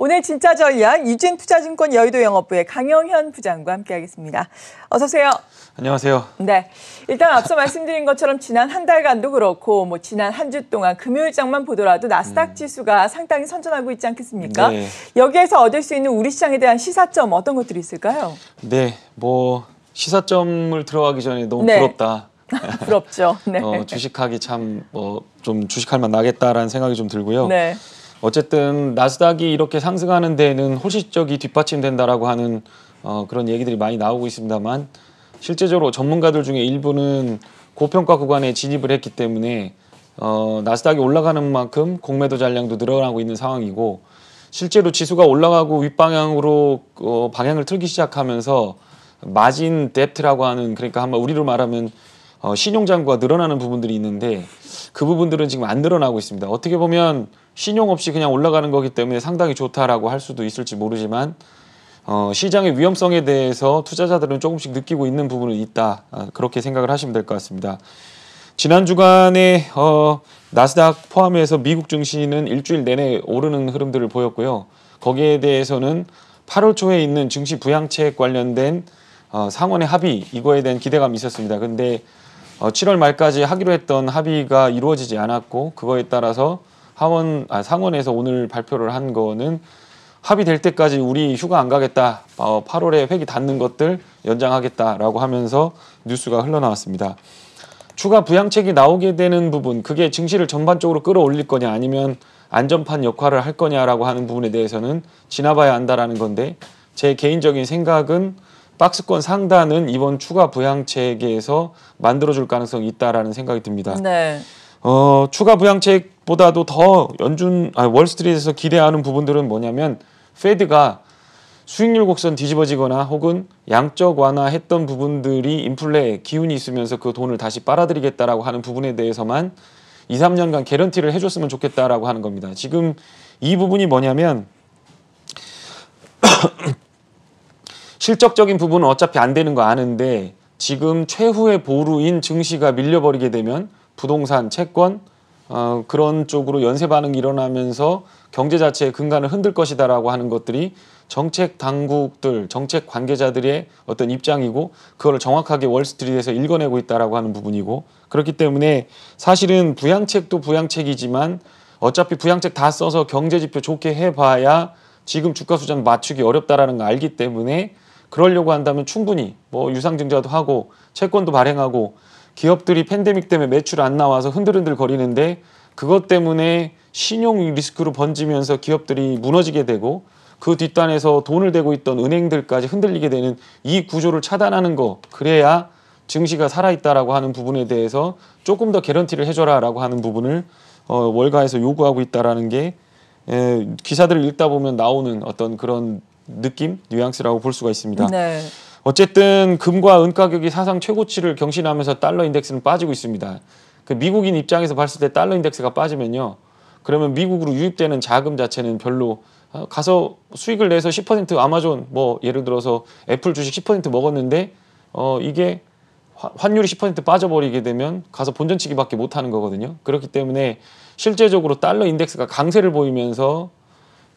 오늘 진짜 전략 유진 투자증권 여의도 영업부의 강영현 부장과 함께하겠습니다. 어서 오세요. 안녕하세요. 네, 일단 앞서 말씀드린 것처럼 지난 한 달간도 그렇고 뭐 지난 한 주 동안 금요일장만 보더라도 나스닥 음. 지수가 상당히 선전하고 있지 않겠습니까? 네. 여기에서 얻을 수 있는 우리 시장에 대한 시사점 어떤 것들이 있을까요? 네, 뭐 시사점을 들어가기 전에 너무 네. 부럽다. 부럽죠. 네. 어, 주식하기 참 뭐 좀 주식할 만 나겠다라는 생각이 좀 들고요. 네. 어쨌든 나스닥이 이렇게 상승하는 데에는 호시적이 뒷받침된다라고 하는 어, 그런 얘기들이 많이 나오고 있습니다만 실제적으로 전문가들 중에 일부는 고평가 구간에 진입을 했기 때문에 어, 나스닥이 올라가는 만큼 공매도 잔량도 늘어나고 있는 상황이고 실제로 지수가 올라가고 윗방향으로 어, 방향을 틀기 시작하면서 마진 뎁트라고 하는 그러니까 한번 우리로 말하면 어, 신용장구가 늘어나는 부분들이 있는데 그 부분들은 지금 안 늘어나고 있습니다. 어떻게 보면 신용 없이 그냥 올라가는 거기 때문에 상당히 좋다라고 할 수도 있을지 모르지만 어, 시장의 위험성에 대해서 투자자들은 조금씩 느끼고 있는 부분은 있다 어, 그렇게 생각을 하시면 될 것 같습니다. 지난 주간에 어, 나스닥 포함해서 미국 증시는 일주일 내내 오르는 흐름들을 보였고요. 거기에 대해서는 8월 초에 있는 증시 부양책 관련된 어, 상원의 합의 이거에 대한 기대감이 있었습니다. 그런데 어, 7월 말까지 하기로 했던 합의가 이루어지지 않았고 그거에 따라서 하원 아, 상원에서 오늘 발표를 한 거는 합의될 때까지 우리 휴가 안 가겠다. 어, 8월에 회기 닫는 것들 연장하겠다라고 하면서 뉴스가 흘러나왔습니다. 추가 부양책이 나오게 되는 부분, 그게 증시를 전반적으로 끌어올릴 거냐 아니면 안전판 역할을 할 거냐라고 하는 부분에 대해서는 지나봐야 한다라는 건데 제 개인적인 생각은 박스권 상단은 이번 추가 부양책에서 만들어줄 가능성이 있다라는 생각이 듭니다. 네. 어, 추가 부양책 보다도 더 연준 아 월스트리트에서 기대하는 부분들은 뭐냐면 페드가 수익률 곡선 뒤집어지거나 혹은 양적 완화했던 부분들이 인플레 기운이 있으면서 그 돈을 다시 빨아들이겠다라고 하는 부분에 대해서만 2, 3년간 개런티를 해줬으면 좋겠다라고 하는 겁니다. 지금 이 부분이 뭐냐면 실적적인 부분은 어차피 안 되는 거 아는데 지금 최후의 보루인 증시가 밀려버리게 되면 부동산, 채권, 어, 그런 쪽으로 연쇄 반응이 일어나면서 경제 자체의 근간을 흔들 것이다라고 하는 것들이 정책 당국들, 정책 관계자들의 어떤 입장이고 그걸 정확하게 월스트리트에서 읽어내고 있다라고 하는 부분이고 그렇기 때문에 사실은 부양책도 부양책이지만 어차피 부양책 다 써서 경제 지표 좋게 해봐야 지금 주가 수준 맞추기 어렵다라는 걸 알기 때문에 그러려고 한다면 충분히 뭐 유상증자도 하고 채권도 발행하고 기업들이 팬데믹 때문에 매출 안 나와서 흔들흔들 거리는데 그것 때문에 신용 리스크로 번지면서 기업들이 무너지게 되고 그 뒷단에서 돈을 대고 있던 은행들까지 흔들리게 되는 이 구조를 차단하는 거 그래야 증시가 살아있다라고 하는 부분에 대해서 조금 더 개런티를 해줘라라고 하는 부분을 어, 월가에서 요구하고 있다라는 게 에, 기사들을 읽다 보면 나오는 어떤 그런 느낌 뉘앙스라고 볼 수가 있습니다. 네. 어쨌든 금과 은 가격이 사상 최고치를 경신하면서 달러 인덱스는 빠지고 있습니다. 그 미국인 입장에서 봤을 때 달러 인덱스가 빠지면요. 그러면 미국으로 유입되는 자금 자체는 별로 어, 가서 수익을 내서 10% 아마존 뭐 예를 들어서 애플 주식 10% 먹었는데 어 이게 환율이 10% 빠져버리게 되면 가서 본전치기밖에 못하는 거거든요. 그렇기 때문에 실제적으로 달러 인덱스가 강세를 보이면서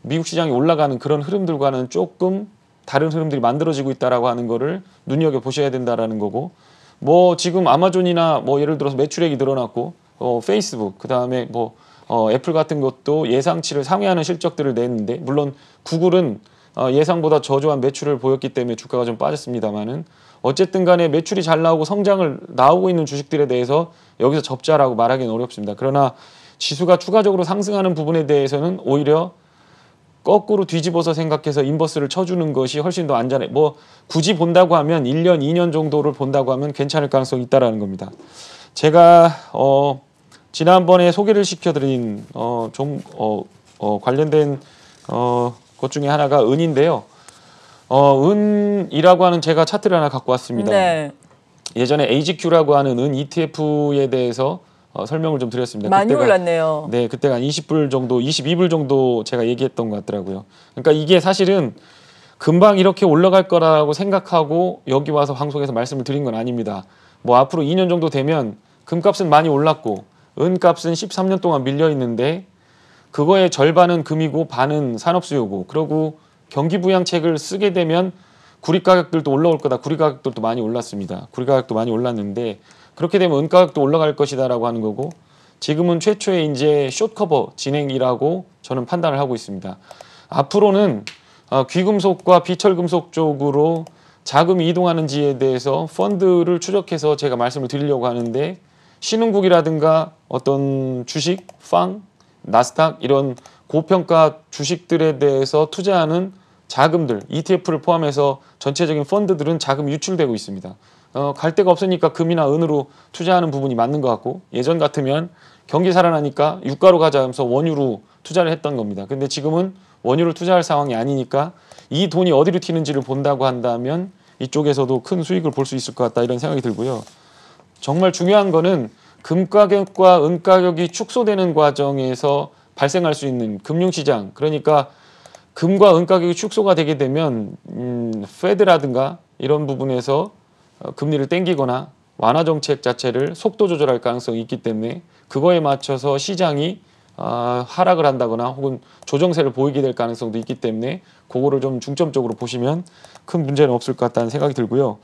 미국 시장이 올라가는 그런 흐름들과는 조금 다른 흐름들이 만들어지고 있다라고 하는 거를 눈여겨 보셔야 된다라는 거고 뭐 지금 아마존이나 뭐 예를 들어서 매출액이 늘어났고 어 페이스북 그다음에 뭐 어, 애플 같은 것도 예상치를 상회하는 실적들을 냈는데 물론 구글은 어, 예상보다 저조한 매출을 보였기 때문에 주가가 좀 빠졌습니다만은 어쨌든 간에 매출이 잘 나오고 성장을 나오고 있는 주식들에 대해서 여기서 접자라고 말하기는 어렵습니다. 그러나 지수가 추가적으로 상승하는 부분에 대해서는 오히려 거꾸로 뒤집어서 생각해서 인버스를 쳐주는 것이 훨씬 더 안전해. 뭐 굳이 본다고 하면 1년, 2년 정도를 본다고 하면 괜찮을 가능성이 있다라는 겁니다. 제가 어 지난번에 소개를 시켜드린 어좀 어, 어, 관련된 어것 중에 하나가 은인데요. 어 은이라고 하는 제가 차트를 하나 갖고 왔습니다. 네. 예전에 AGQ라고 하는 은 ETF에 대해서 어, 설명을 좀 드렸습니다. 많이 그때가, 올랐네요. 네, 그때가 한 20불 정도, 22불 정도 제가 얘기했던 것 같더라고요. 그러니까 이게 사실은 금방 이렇게 올라갈 거라고 생각하고 여기 와서 방송에서 말씀을 드린 건 아닙니다. 뭐 앞으로 2년 정도 되면 금값은 많이 올랐고 은값은 13년 동안 밀려 있는데 그거의 절반은 금이고 반은 산업수요고 그러고 경기부양책을 쓰게 되면 구리 가격들도 올라올 거다. 구리 가격들도 많이 올랐습니다. 구리 가격도 많이 올랐는데 그렇게 되면 은가격도 올라갈 것이다라고 하는 거고 지금은 최초의 이제 숏커버 진행이라고 저는 판단을 하고 있습니다. 앞으로는 어, 귀금속과 비철금속 쪽으로 자금이 이동하는지에 대해서 펀드를 추적해서 제가 말씀을 드리려고 하는데 신흥국이라든가 어떤 주식, 팡, 나스닥 이런 고평가 주식들에 대해서 투자하는 자금들, ETF를 포함해서 전체적인 펀드들은 자금 이 유출되고 있습니다. 어, 갈 데가 없으니까 금이나 은으로 투자하는 부분이 맞는 것 같고 예전 같으면 경기 살아나니까 유가로 가자 하면서 원유로 투자를 했던 겁니다. 근데 지금은 원유를 투자할 상황이 아니니까 이 돈이 어디로 튀는지를 본다고 한다면 이쪽에서도 큰 수익을 볼 수 있을 것 같다 이런 생각이 들고요. 정말 중요한 거는 금 가격과 은 가격이 축소되는 과정에서 발생할 수 있는 금융시장 그러니까 금과 은 가격이 축소가 되게 되면 음, 페드라든가 이런 부분에서 어, 금리를 땡기거나 완화 정책 자체를 속도 조절할 가능성이 있기 때문에 그거에 맞춰서 시장이 아, 하락을 한다거나 혹은 조정세를 보이게 될 가능성도 있기 때문에 그거를 좀 중점적으로 보시면 큰 문제는 없을 것 같다는 생각이 들고요.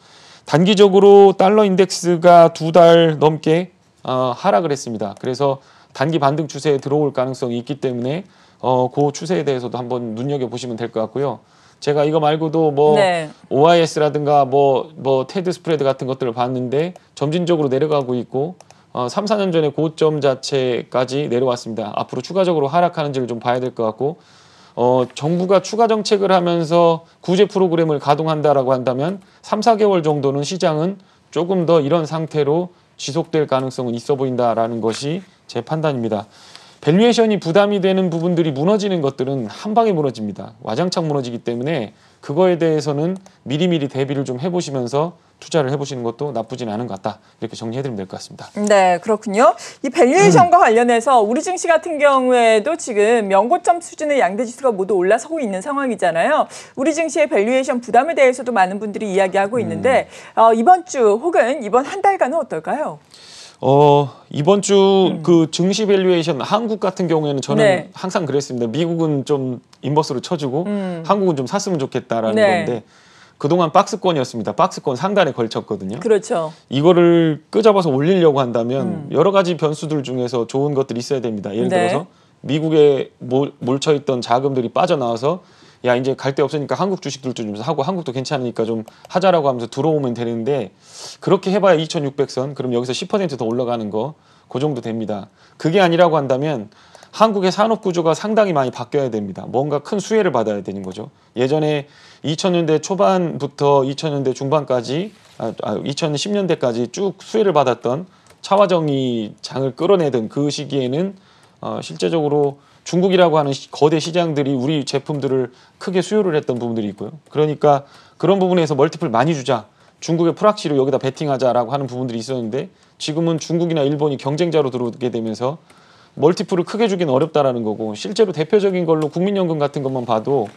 단기적으로 달러 인덱스가 두 달 넘게 어, 하락을 했습니다. 그래서 단기 반등 추세에 들어올 가능성이 있기 때문에 어, 그 추세에 대해서도 한번 눈여겨보시면 될 것 같고요. 제가 이거 말고도 뭐 네. OIS라든가 뭐 뭐 테드 스프레드 같은 것들을 봤는데 점진적으로 내려가고 있고 어, 3, 4년 전에 고점 자체까지 내려왔습니다. 앞으로 추가적으로 하락하는지를 좀 봐야 될 것 같고 어, 정부가 추가 정책을 하면서 구제 프로그램을 가동한다라고 한다면 3, 4개월 정도는 시장은 조금 더 이런 상태로 지속될 가능성은 있어 보인다라는 것이 제 판단입니다. 밸류에이션이 부담이 되는 부분들이 무너지는 것들은 한 방에 무너집니다. 와장창 무너지기 때문에 그거에 대해서는 미리미리 대비를 좀 해보시면서 투자를 해보시는 것도 나쁘진 않은 것 같다. 이렇게 정리해드리면 될 것 같습니다. 네, 그렇군요. 이 밸류에이션과 음. 관련해서 우리 증시 같은 경우에도 지금 연고점 수준의 양대지수가 모두 올라서고 있는 상황이잖아요. 우리 증시의 밸류에이션 부담에 대해서도 많은 분들이 이야기하고 음. 있는데 음. 어, 이번 주 혹은 이번 한 달간은 어떨까요? 어 이번 주그 음. 그 증시 밸류에이션 한국 같은 경우에는 저는 네. 항상 그랬습니다. 미국은 좀 인버스로 쳐주고 음. 한국은 좀 샀으면 좋겠다라는 네. 건데 그동안 박스권이었습니다. 박스권 상단에 걸쳤거든요. 그렇죠. 이거를 끄잡아서 올리려고 한다면 음. 여러 가지 변수들 중에서 좋은 것들이 있어야 됩니다. 예를 네. 들어서 미국에 몰, 몰쳐있던 자금들이 빠져나와서 야 이제 갈 데 없으니까 한국 주식들도 좀 하고 한국도 괜찮으니까 좀 하자라고 하면서 들어오면 되는데 그렇게 해봐야 2,600선 그럼 여기서 10%더 올라가는 거그 정도 됩니다. 그게 아니라고 한다면 한국의 산업 구조가 상당히 많이 바뀌어야 됩니다. 뭔가 큰 수혜를 받아야 되는 거죠. 예전에 2000년대 초반부터 2000년대 중반까지 아, 2010년대까지 아, 쭉 수혜를 받았던 차화정이 장을 끌어내던 그 시기에는 어, 실제적으로 중국이라고 하는 거대 시장들이 우리 제품들을 크게 수요를 했던 부분들이 있고요. 그러니까 그런 부분에서 멀티플 많이 주자. 중국의 프락시로 여기다 베팅하자라고 하는 부분들이 있었는데 지금은 중국이나 일본이 경쟁자로 들어오게 되면서 멀티플을 크게 주긴 어렵다라는 거고 실제로 대표적인 걸로 국민연금 같은 것만 봐도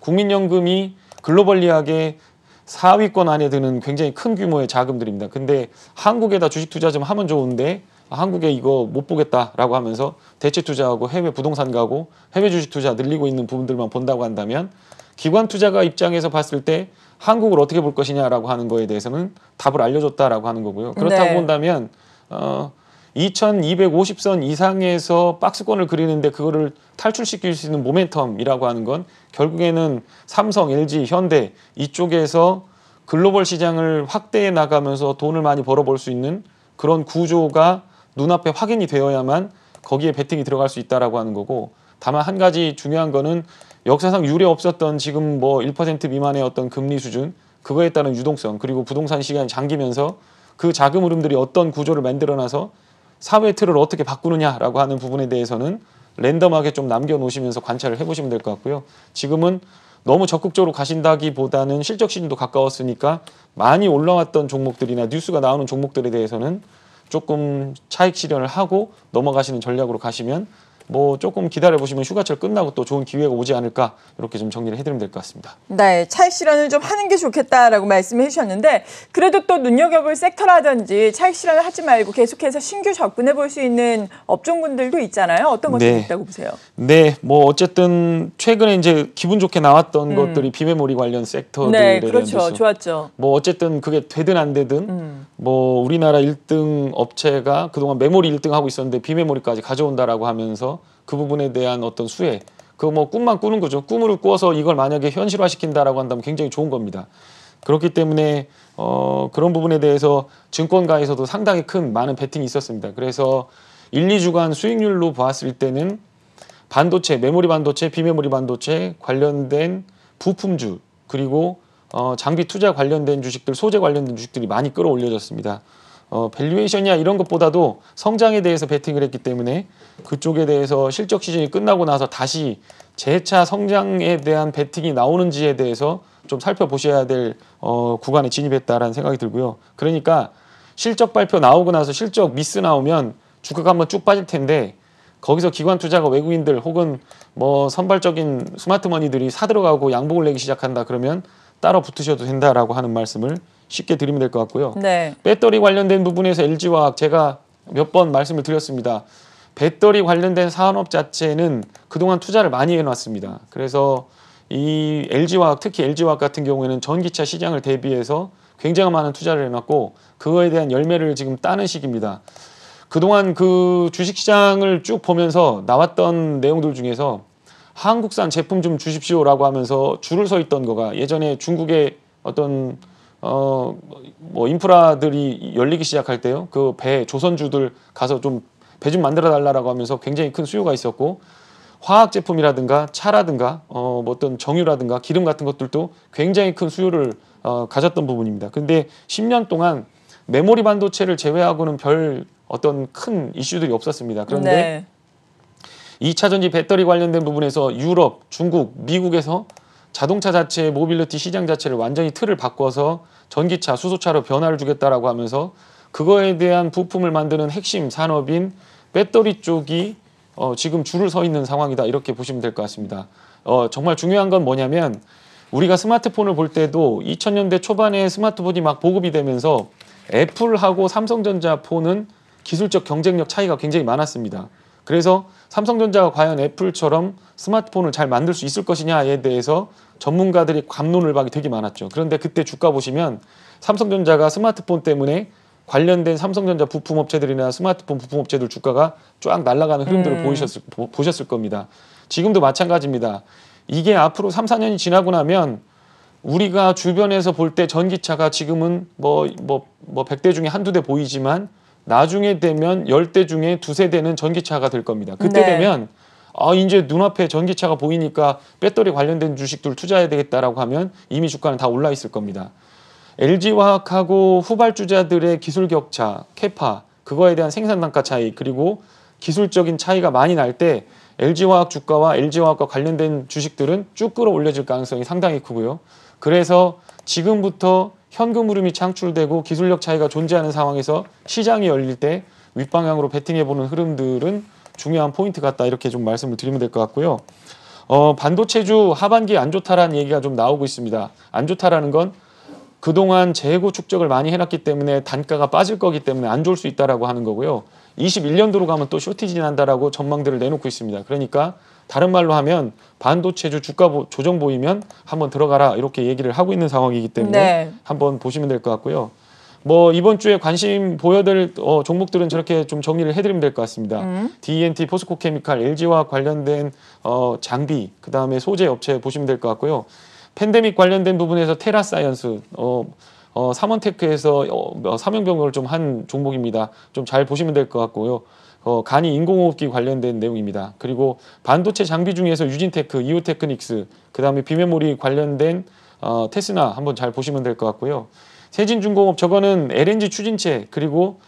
국민연금이 글로벌리하게 4위권 안에 드는 굉장히 큰 규모의 자금들입니다. 근데 한국에다 주식 투자 좀 하면 좋은데 아, 한국에 이거 못 보겠다라고 하면서 대체 투자하고 해외 부동산 가고 해외 주식 투자 늘리고 있는 부분들만 본다고 한다면 기관 투자가 입장에서 봤을 때 한국을 어떻게 볼 것이냐라고 하는 거에 대해서는 답을 알려줬다라고 하는 거고요. 그렇다고 네. 본다면 어 2250선 이상에서 박스권을 그리는데 그거를 탈출시킬 수 있는 모멘텀이라고 하는 건 결국에는 삼성, LG, 현대 이쪽에서 글로벌 시장을 확대해 나가면서 돈을 많이 벌어볼 수 있는 그런 구조가 눈앞에 확인이 되어야만 거기에 베팅이 들어갈 수 있다라고 하는 거고 다만 한 가지 중요한 거는 역사상 유례 없었던 지금 뭐 1% 미만의 어떤 금리 수준 그거에 따른 유동성 그리고 부동산 시간이 잠기면서 그 자금 흐름들이 어떤 구조를 만들어놔서 사회 틀을 어떻게 바꾸느냐라고 하는 부분에 대해서는 랜덤하게 좀 남겨놓으시면서 관찰을 해보시면 될 것 같고요. 지금은 너무 적극적으로 가신다기보다는 실적 시즌도 가까웠으니까 많이 올라왔던 종목들이나 뉴스가 나오는 종목들에 대해서는 조금 차익 실현을 하고 넘어가시는 전략으로 가시면 뭐 조금 기다려보시면 휴가철 끝나고 또 좋은 기회가 오지 않을까 이렇게 좀 정리를 해드리면 될 것 같습니다. 네, 차익 실현을 좀 하는 게 좋겠다라고 말씀해 주셨는데 그래도 또 눈여겨볼 섹터라든지 차익 실현을 하지 말고 계속해서 신규 접근해 볼 수 있는 업종군들도 있잖아요. 어떤 것들이 네. 있다고 보세요? 네, 뭐 어쨌든 최근에 이제 기분 좋게 나왔던 음. 것들이 비메모리 관련 섹터들 네, 그렇죠. 좋았죠. 뭐 어쨌든 그게 되든 안 되든 음. 뭐 우리나라 1등 업체가 그동안 메모리 1등 하고 있었는데 비메모리까지 가져온다라고 하면서 그 부분에 대한 어떤 수혜. 그 뭐 꿈만 꾸는 거죠. 꿈으로 꾸어서 이걸 만약에 현실화시킨다라고 한다면 굉장히 좋은 겁니다. 그렇기 때문에 어, 그런 부분에 대해서 증권가에서도 상당히 큰 많은 베팅이 있었습니다. 그래서 1, 2주간 수익률로 보았을 때는 반도체, 메모리 반도체, 비메모리 반도체 관련된 부품주 그리고 어, 장비 투자 관련된 주식들, 소재 관련된 주식들이 많이 끌어올려졌습니다. 어, 밸류에이션이야 이런 것보다도 성장에 대해서 베팅을 했기 때문에 그쪽에 대해서 실적 시즌이 끝나고 나서 다시 재차 성장에 대한 베팅이 나오는지에 대해서 좀 살펴보셔야 될 어, 구간에 진입했다라는 생각이 들고요. 그러니까 실적 발표 나오고 나서 실적 미스 나오면 주가가 한번 쭉 빠질 텐데 거기서 기관 투자가 외국인들 혹은 뭐 선발적인 스마트머니들이 사들어가고 양복을 내기 시작한다 그러면 따로 붙으셔도 된다라고 하는 말씀을 쉽게 드리면 될 것 같고요. 네. 배터리 관련된 부분에서 LG화학 제가 몇 번 말씀을 드렸습니다. 배터리 관련된 산업 자체는 그동안 투자를 많이 해놨습니다. 그래서 이 LG화학 특히 LG화학 같은 경우에는 전기차 시장을 대비해서 굉장히 많은 투자를 해놨고 그거에 대한 열매를 지금 따는 시기입니다. 그동안 그 주식시장을 쭉 보면서 나왔던 내용들 중에서 한국산 제품 좀 주십시오라고 하면서 줄을 서 있던 거가 예전에 중국의 어떤 어, 뭐 인프라들이 열리기 시작할 때요. 그 배 조선주들 가서 좀 배 좀 만들어 달라라고 하면서 굉장히 큰 수요가 있었고 화학 제품이라든가 차라든가 어, 뭐 어떤 정유라든가 기름 같은 것들도 굉장히 큰 수요를 어, 가졌던 부분입니다. 근데 10년 동안 메모리 반도체를 제외하고는 별 어떤 큰 이슈들이 없었습니다. 그런데 네. 2차 전지 배터리 관련된 부분에서 유럽, 중국, 미국에서 자동차 자체의 모빌리티 시장 자체를 완전히 틀을 바꿔서 전기차, 수소차로 변화를 주겠다라고 하면서 그거에 대한 부품을 만드는 핵심 산업인 배터리 쪽이 어, 지금 줄을 서 있는 상황이다 이렇게 보시면 될 것 같습니다. 어, 정말 중요한 건 뭐냐면 우리가 스마트폰을 볼 때도 2000년대 초반에 스마트폰이 막 보급이 되면서 애플하고 삼성전자 폰은 기술적 경쟁력 차이가 굉장히 많았습니다. 그래서 삼성전자가 과연 애플처럼 스마트폰을 잘 만들 수 있을 것이냐에 대해서 전문가들이 관론을 박이 되게 많았죠. 그런데 그때 주가 보시면 삼성전자가 스마트폰 때문에 관련된 삼성전자 부품 업체들이나 스마트폰 부품 업체들 주가가 쫙 날아가는 흐름들을 음. 보이셨을, 보, 보셨을 겁니다. 지금도 마찬가지입니다. 이게 앞으로 3, 4년이 지나고 나면 우리가 주변에서 볼 때 전기차가 지금은 뭐, 뭐, 뭐 100대 중에 한두 대 보이지만 나중에 되면 10대 중에 두세 대는 전기차가 될 겁니다. 그때 네. 되면 아 이제 눈앞에 전기차가 보이니까 배터리 관련된 주식들 투자해야 되겠다라고 하면 이미 주가는 다 올라 있을 겁니다. LG화학하고 후발주자들의 기술 격차, 캐파 그거에 대한 생산 단가 차이 그리고 기술적인 차이가 많이 날 때 LG화학 주가와 LG화학과 관련된 주식들은 쭉 끌어올려질 가능성이 상당히 크고요. 그래서 지금부터 현금 흐름이 창출되고 기술력 차이가 존재하는 상황에서 시장이 열릴 때 윗방향으로 베팅해보는 흐름들은 중요한 포인트 같다 이렇게 좀 말씀을 드리면 될 것 같고요. 어, 반도체주 하반기 안 좋다라는 얘기가 좀 나오고 있습니다. 안 좋다라는 건 그동안 재고 축적을 많이 해놨기 때문에 단가가 빠질 거기 때문에 안 좋을 수 있다라고 하는 거고요. 21년도로 가면 또 쇼티지 난다라고 전망들을 내놓고 있습니다. 그러니까 다른 말로 하면 반도체주 주가 조정 보이면 한번 들어가라 이렇게 얘기를 하고 있는 상황이기 때문에 네. 한번 보시면 될 것 같고요. 뭐 이번 주에 관심 보여드릴 어, 종목들은 저렇게 좀 정리를 해드리면 될 것 같습니다. 음. D&T, 포스코케미칼, LG와 관련된 어, 장비, 그 다음에 소재 업체 보시면 될 것 같고요. 팬데믹 관련된 부분에서 테라사이언스, 어, 어, 삼원테크에서 어, 사명병경을좀한 뭐 종목입니다. 좀 잘 보시면 될 것 같고요. 어, 간이 인공호흡기 관련된 내용입니다. 그리고 반도체 장비 중에서 유진테크, 이오테크닉스, 그 다음에 비메모리 관련된 어, 테스나 한번 잘 보시면 될 것 같고요. 세진중공업 저거는 LNG 추진체 그리고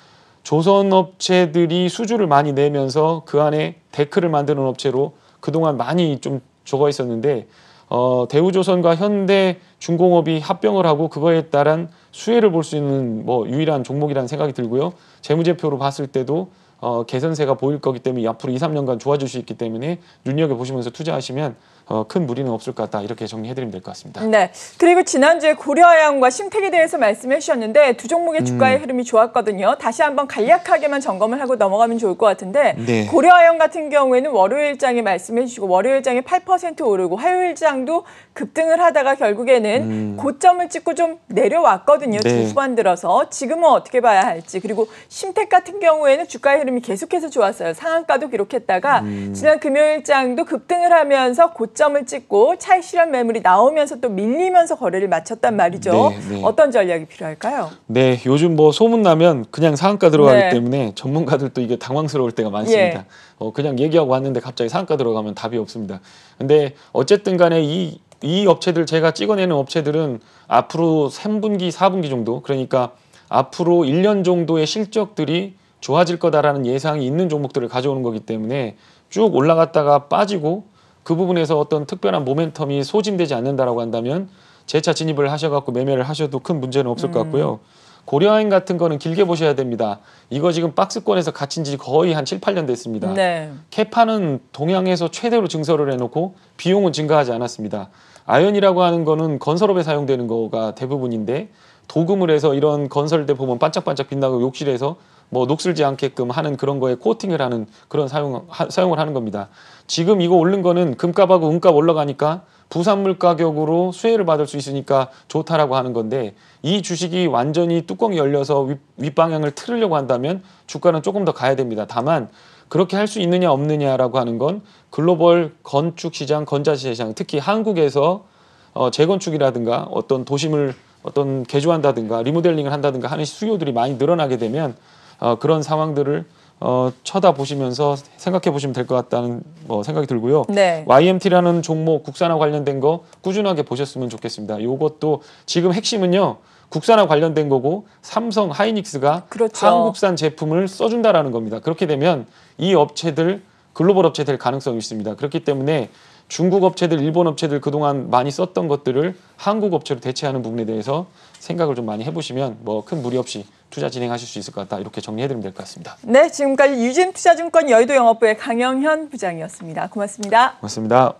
조선 업체들이 수주를 많이 내면서 그 안에 데크를 만드는 업체로 그동안 많이 좀 적어 있었는데 어, 대우조선과 현대중공업이 합병을 하고 그거에 따른 수혜를 볼 수 있는 뭐 유일한 종목이라는 생각이 들고요. 재무제표로 봤을 때도 어, 개선세가 보일 거기 때문에 앞으로 2, 3년간 좋아질 수 있기 때문에 눈여겨보시면서 투자하시면 어, 큰 무리는 없을 것 같다 이렇게 정리해드리면 될 것 같습니다. 네. 그리고 지난주에 고려아양과 신택에 대해서 말씀해 주셨는데 두 종목의 주가의 음. 흐름이 좋았거든요. 다시 한번 간략하게만 점검을 하고 넘어가면 좋을 것 같은데 네. 고려아양 같은 경우에는 월요일장에 말씀해 주시고 월요일장에 8% 오르고 화요일장도 급등을 하다가 결국에는 음. 고점을 찍고 좀 내려왔거든요. 네. 주후반 들어서 지금은 어떻게 봐야 할지 그리고 신택 같은 경우에는 주가의 흐름이 계속해서 좋았어요. 상한가도 기록했다가 음. 지난 금요일장도 급등을 하면서 고점 고점을 찍고 차익 실현 매물이 나오면서 또 밀리면서 거래를 마쳤단 말이죠. 네, 네. 어떤 전략이 필요할까요? 네, 요즘 뭐 소문나면 그냥 상한가 들어가기 네. 때문에 전문가들도 이게 당황스러울 때가 많습니다. 예. 어, 그냥 얘기하고 왔는데 갑자기 상한가 들어가면 답이 없습니다. 근데 어쨌든 간에 이, 이 업체들 제가 찍어내는 업체들은 앞으로 3분기, 4분기 정도 그러니까 앞으로 1년 정도의 실적들이 좋아질 거다라는 예상이 있는 종목들을 가져오는 거기 때문에 쭉 올라갔다가 빠지고 그 부분에서 어떤 특별한 모멘텀이 소진되지 않는다라고 한다면 재차 진입을 하셔갖고 매매를 하셔도 큰 문제는 없을 음. 것 같고요. 고려하인 같은 거는 길게 보셔야 됩니다. 이거 지금 박스권에서 갇힌 지 거의 한 7, 8년 됐습니다. 네. 캐파는 동양에서 최대로 증설을 해놓고 비용은 증가하지 않았습니다. 아연이라고 하는 거는 건설업에 사용되는 거가 대부분인데 도금을 해서 이런 건설대 보면 반짝반짝 빛나고 욕실에서 뭐 녹슬지 않게끔 하는 그런 거에 코팅을 하는 그런 사용 하, 사용을 하는 겁니다. 지금 이거 오른 거는 금값하고 은값 올라가니까 부산물 가격으로 수혜를 받을 수 있으니까 좋다라고 하는 건데 이 주식이 완전히 뚜껑이 열려서 윗, 방향을 틀으려고 한다면 주가는 조금 더 가야 됩니다. 다만 그렇게 할 수 있느냐 없느냐라고 하는 건 글로벌 건축 시장, 건자시 시장, 특히 한국에서 어, 재건축이라든가 어떤 도심을 어떤 개조한다든가 리모델링을 한다든가 하는 수요들이 많이 늘어나게 되면 어, 그런 상황들을 어, 쳐다보시면서 생각해 보시면 될 것 같다는 뭐 생각이 들고요. 네. YMT라는 종목 국산화 관련된 거 꾸준하게 보셨으면 좋겠습니다. 요것도 지금 핵심은요. 국산화 관련된 거고 삼성 하이닉스가 그렇죠. 한국산 제품을 써준다라는 겁니다. 그렇게 되면 이 업체들 글로벌 업체 될 가능성이 있습니다. 그렇기 때문에 중국 업체들, 일본 업체들 그동안 많이 썼던 것들을 한국 업체로 대체하는 부분에 대해서 생각을 좀 많이 해보시면 뭐 큰 무리 없이 투자 진행하실 수 있을 것 같다. 이렇게 정리해드리면 될 것 같습니다. 네, 지금까지 유진투자증권 여의도 영업부의 강영현 부장이었습니다. 고맙습니다. 고맙습니다.